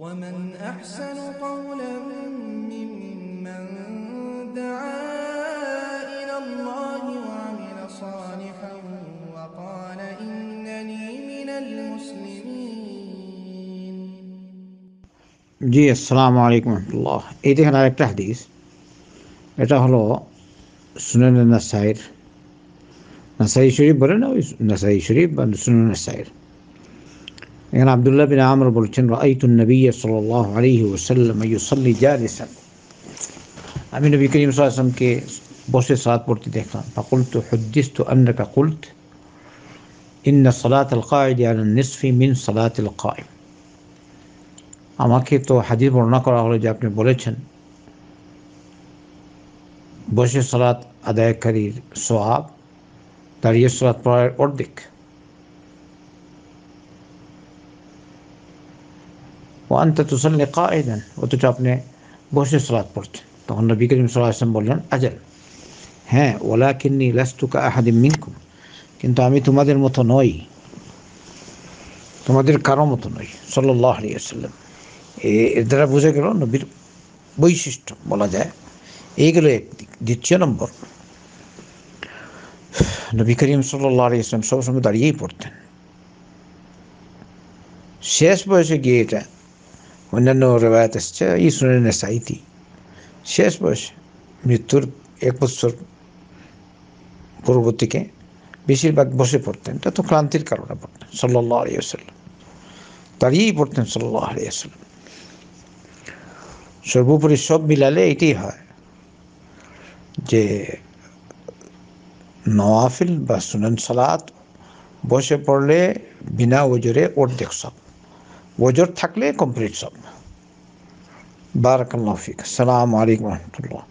ومن أحسن قولا ممن دعا إلى الله وعمل صالحا وقال إنني من المسلمين جي السلام عليكم ورحمة الله إيدي هنا لك تحديث এটা হলো সুনেন নাসাইর নাসাই শরীফ বলে না ওই নাসাই শরীফ বা সুনেন এখানে আবদুল্লাহ বিন আমর বলছেন রাইতুন নবী সাল্লাহ আলহি ওসাল্লাম ইউসল্লি জালিসান আমি নবী করিম সাল্লামকে বসে সালাত পড়তে দেখলাম ফাকুলত হুদ্দিস্ত আন্না ফাকুলত ইন্না সালাত আল কায়দ আল নিসফি মিন সালাত আল কায়ম আমাকে তো হাজির বর্ণনা করা হলো যে আপনি বলেছেন বসে সালাত আদায়কারীর সোয়াব দাঁড়িয়ে সালাত পড়ার অর্ধেক ওয়ান্ত তুসল্লি কায়দান অথচ আপনি বসে সালাদ পড়ছেন তখন নবী করিম সাল্লাম বললেন আজল হ্যাঁ ওলা কিন্নি লাস্তুকা আহাদিম মিনকুম কিন্তু আমি তোমাদের মতো নই তোমাদের কারো মতো নই সাল্লাহ আলী আসাল্লাম এর দ্বারা বোঝা গেল নবীর বৈশিষ্ট্য বলা যায় এইগুলো একদিক দ্বিতীয় নম্বর নবী করিম সাল্লাহ আলী ইসলাম সবসময় দাঁড়িয়েই পড়তেন শেষ বয়সে গিয়ে এটা অন্যান্য রেবায়াত এসছে ইসনের সাইতি শেষ বয়স মৃত্যুর এক বছর পূর্ব থেকে বেশিরভাগ বসে পড়তেন এটা তো ক্লান্তির কারণে পড়তেন সাল্লাহ আলিয়াল্লাম দাঁড়িয়েই পড়তেন সাল্লাহ আলিয়াল্লাম সর্বোপরি সব মিলালে এটাই হয় যে নওয়াফিল বা সুনান সালাত বসে পড়লে বিনা ওজরে অর্ধেক সব ওজোর থাকলে কমপ্লিট সব বারাকাল্লাহ ফিক আসসালামু আলাইকুম রহমতুল্লাহ